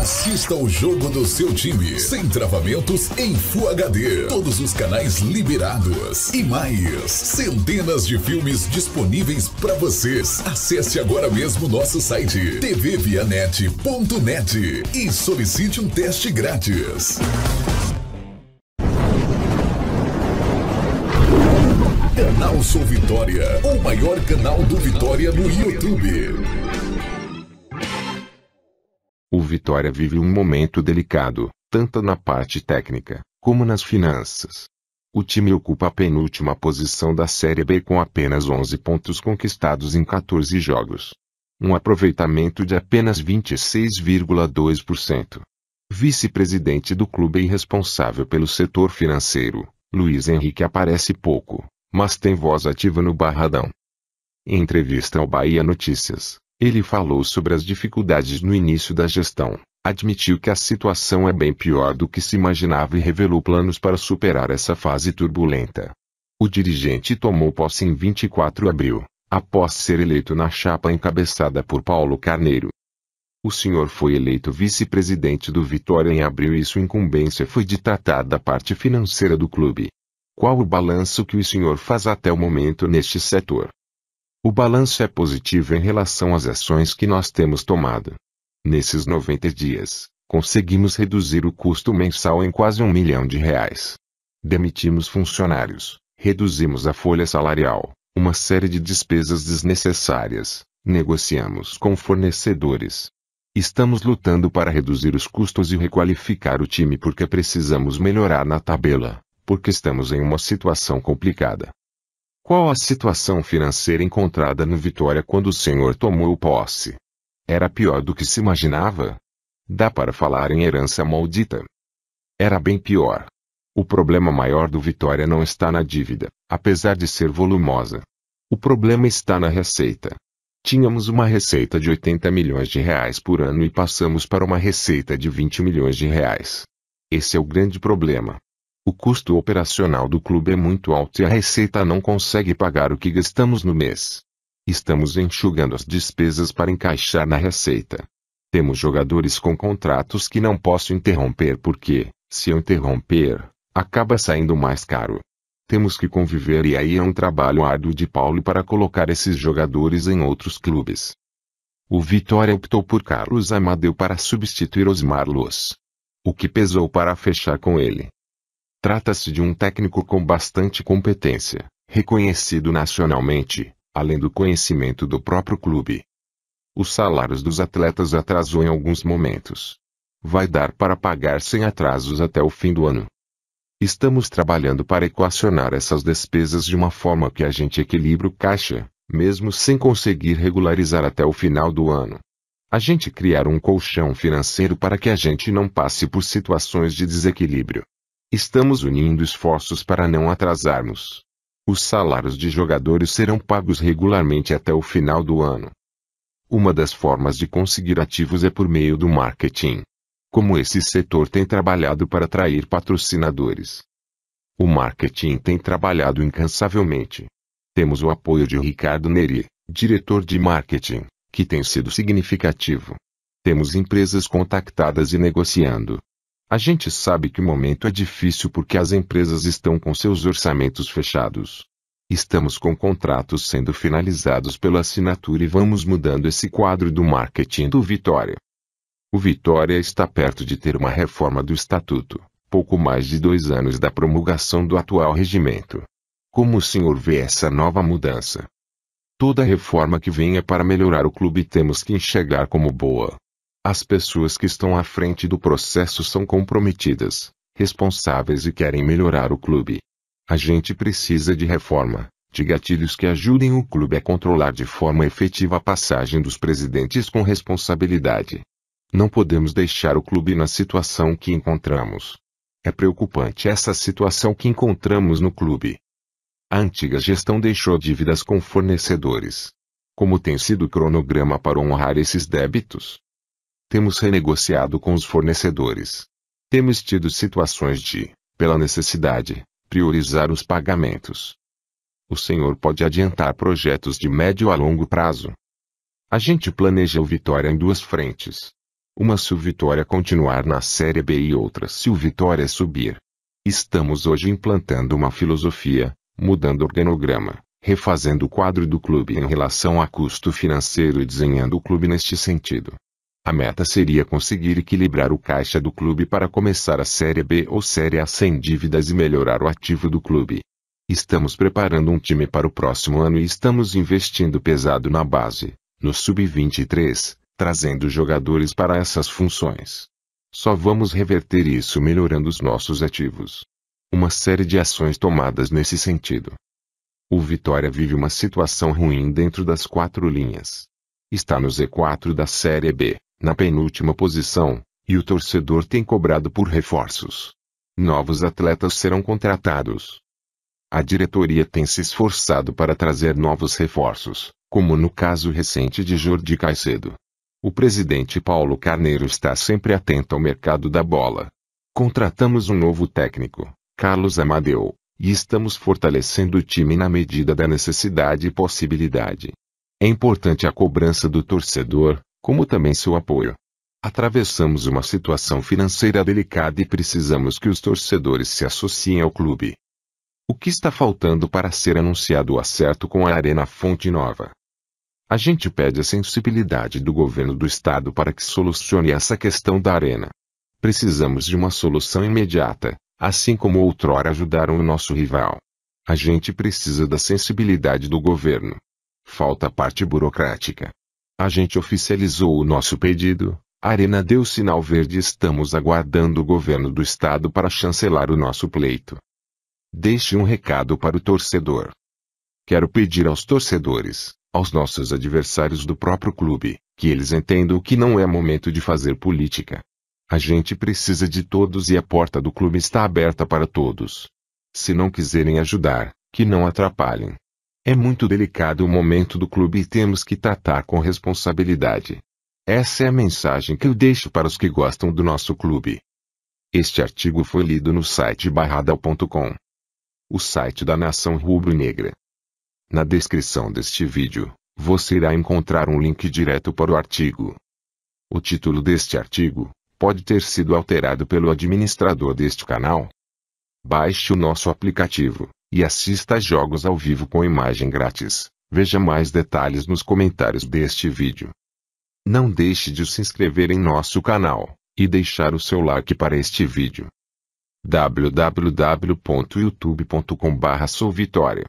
Assista o jogo do seu time, sem travamentos em Full HD, todos os canais liberados e mais, centenas de filmes disponíveis para vocês. Acesse agora mesmo nosso site tvvianet.net e solicite um teste grátis. Canal Sou Vitória, o maior canal do Vitória no YouTube. Vitória vive um momento delicado, tanto na parte técnica, como nas finanças. O time ocupa a penúltima posição da Série B com apenas 11 pontos conquistados em 14 jogos. Um aproveitamento de apenas 26,2%. Vice-presidente do clube e responsável pelo setor financeiro, Luiz Henrique aparece pouco, mas tem voz ativa no Barradão. Em entrevista ao Bahia Notícias, ele falou sobre as dificuldades no início da gestão, admitiu que a situação é bem pior do que se imaginava e revelou planos para superar essa fase turbulenta. O dirigente tomou posse em 24 de abril, após ser eleito na chapa encabeçada por Paulo Carneiro. O senhor foi eleito vice-presidente do Vitória em abril e sua incumbência foi de tratar da parte financeira do clube. Qual o balanço que o senhor faz até o momento neste setor? O balanço é positivo em relação às ações que nós temos tomado. Nesses 90 dias, conseguimos reduzir o custo mensal em quase um milhão de reais. Demitimos funcionários, reduzimos a folha salarial, uma série de despesas desnecessárias, negociamos com fornecedores. Estamos lutando para reduzir os custos e requalificar o time porque precisamos melhorar na tabela, porque estamos em uma situação complicada. Qual a situação financeira encontrada no Vitória quando o senhor tomou posse? Era pior do que se imaginava? Dá para falar em herança maldita. Era bem pior. O problema maior do Vitória não está na dívida, apesar de ser volumosa. O problema está na receita. Tínhamos uma receita de 80 milhões de reais por ano e passamos para uma receita de 20 milhões de reais. Esse é o grande problema. O custo operacional do clube é muito alto e a receita não consegue pagar o que gastamos no mês. Estamos enxugando as despesas para encaixar na receita. Temos jogadores com contratos que não posso interromper porque, se eu interromper, acaba saindo mais caro. Temos que conviver e aí é um trabalho árduo de Paulo para colocar esses jogadores em outros clubes. O Vitória optou por Carlos Amadeu para substituir Osmar Luz. O que pesou para fechar com ele Trata-se de um técnico com bastante competência, reconhecido nacionalmente, além do conhecimento do próprio clube. Os salários dos atletas atrasou em alguns momentos. Vai dar para pagar sem atrasos até o fim do ano. Estamos trabalhando para equacionar essas despesas de uma forma que a gente equilibre o caixa, mesmo sem conseguir regularizar até o final do ano. A gente criar um colchão financeiro para que a gente não passe por situações de desequilíbrio. Estamos unindo esforços para não atrasarmos. Os salários de jogadores serão pagos regularmente até o final do ano. Uma das formas de conseguir ativos é por meio do marketing. Como esse setor tem trabalhado para atrair patrocinadores. O marketing tem trabalhado incansavelmente. Temos o apoio de Ricardo Neri, diretor de marketing, que tem sido significativo. Temos empresas contactadas e negociando, a gente sabe que o momento é difícil porque as empresas estão com seus orçamentos fechados. Estamos com contratos sendo finalizados pela assinatura e vamos mudando esse quadro do marketing do Vitória. O Vitória está perto de ter uma reforma do estatuto, pouco mais de dois anos da promulgação do atual regimento. Como o senhor vê essa nova mudança? Toda reforma que venha é para melhorar o clube temos que enxergar como boa. As pessoas que estão à frente do processo são comprometidas, responsáveis e querem melhorar o clube. A gente precisa de reforma, de gatilhos que ajudem o clube a controlar de forma efetiva a passagem dos presidentes com responsabilidade. Não podemos deixar o clube na situação que encontramos. É preocupante essa situação que encontramos no clube. A antiga gestão deixou dívidas com fornecedores. Como tem sido o cronograma para honrar esses débitos? Temos renegociado com os fornecedores. Temos tido situações de, pela necessidade, priorizar os pagamentos. O senhor pode adiantar projetos de médio a longo prazo. A gente planeja o Vitória em duas frentes. Uma se o Vitória continuar na Série B e outra se o Vitória subir. Estamos hoje implantando uma filosofia, mudando organograma, refazendo o quadro do clube em relação a custo financeiro e desenhando o clube neste sentido. A meta seria conseguir equilibrar o caixa do clube para começar a Série B ou Série A sem dívidas e melhorar o ativo do clube. Estamos preparando um time para o próximo ano e estamos investindo pesado na base, no sub-23, trazendo jogadores para essas funções. Só vamos reverter isso melhorando os nossos ativos. Uma série de ações tomadas nesse sentido. O Vitória vive uma situação ruim dentro das quatro linhas. Está no Z4 da Série B na penúltima posição, e o torcedor tem cobrado por reforços. Novos atletas serão contratados. A diretoria tem se esforçado para trazer novos reforços, como no caso recente de Jordi Caicedo. O presidente Paulo Carneiro está sempre atento ao mercado da bola. Contratamos um novo técnico, Carlos Amadeu, e estamos fortalecendo o time na medida da necessidade e possibilidade. É importante a cobrança do torcedor, como também seu apoio. Atravessamos uma situação financeira delicada e precisamos que os torcedores se associem ao clube. O que está faltando para ser anunciado o acerto com a Arena Fonte Nova? A gente pede a sensibilidade do governo do estado para que solucione essa questão da arena. Precisamos de uma solução imediata, assim como outrora ajudaram o nosso rival. A gente precisa da sensibilidade do governo. Falta a parte burocrática. A gente oficializou o nosso pedido. A Arena deu sinal verde estamos aguardando o governo do estado para chancelar o nosso pleito. Deixe um recado para o torcedor. Quero pedir aos torcedores, aos nossos adversários do próprio clube, que eles entendam que não é momento de fazer política. A gente precisa de todos e a porta do clube está aberta para todos. Se não quiserem ajudar, que não atrapalhem. É muito delicado o momento do clube e temos que tratar com responsabilidade. Essa é a mensagem que eu deixo para os que gostam do nosso clube. Este artigo foi lido no site barradal.com, o site da Nação Rubro-Negra. Na descrição deste vídeo, você irá encontrar um link direto para o artigo. O título deste artigo pode ter sido alterado pelo administrador deste canal. Baixe o nosso aplicativo e assista jogos ao vivo com imagem grátis. Veja mais detalhes nos comentários deste vídeo. Não deixe de se inscrever em nosso canal e deixar o seu like para este vídeo. www.youtube.com/souvitória